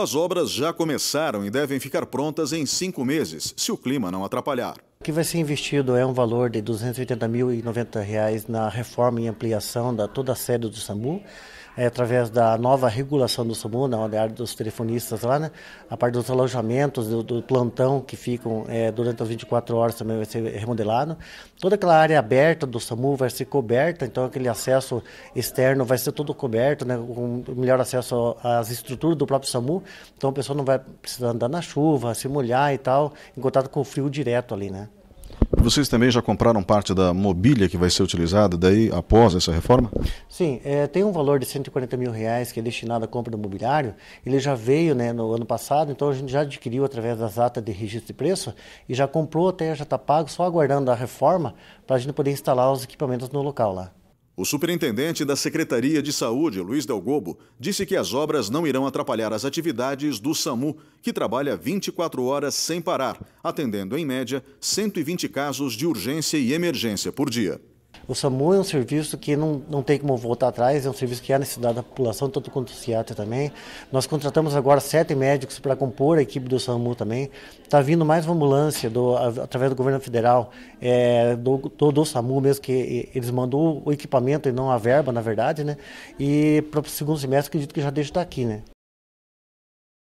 As obras já começaram e devem ficar prontas em cinco meses, se o clima não atrapalhar. O que vai ser investido é um valor de R$ 280.090 na reforma e ampliação da toda a sede do SAMU é, através da nova regulação do SUMU, na né, área dos telefonistas lá, né? A parte dos alojamentos, do, do plantão que ficam é, durante as 24 horas também vai ser remodelado. Toda aquela área aberta do SAMU vai ser coberta, então aquele acesso externo vai ser todo coberto, né? Com melhor acesso às estruturas do próprio SAMU. Então a pessoa não vai precisar andar na chuva, se molhar e tal, em contato com o frio direto ali, né? Vocês também já compraram parte da mobília que vai ser utilizada daí após essa reforma? Sim, é, tem um valor de 140 mil reais que é destinado à compra do mobiliário. Ele já veio né, no ano passado, então a gente já adquiriu através das atas de registro de preço e já comprou até já está pago, só aguardando a reforma para a gente poder instalar os equipamentos no local lá. O superintendente da Secretaria de Saúde, Luiz Delgobo, disse que as obras não irão atrapalhar as atividades do SAMU, que trabalha 24 horas sem parar, atendendo, em média, 120 casos de urgência e emergência por dia. O SAMU é um serviço que não, não tem como voltar atrás, é um serviço que é necessidade da população, tanto quanto o Ciat também. Nós contratamos agora sete médicos para compor a equipe do SAMU também. Está vindo mais uma ambulância do, através do governo federal, é, do, do, do, SAMU mesmo, que eles mandou o equipamento e não a verba, na verdade, né? E para o segundo semestre, acredito que já deixa estar tá aqui, né?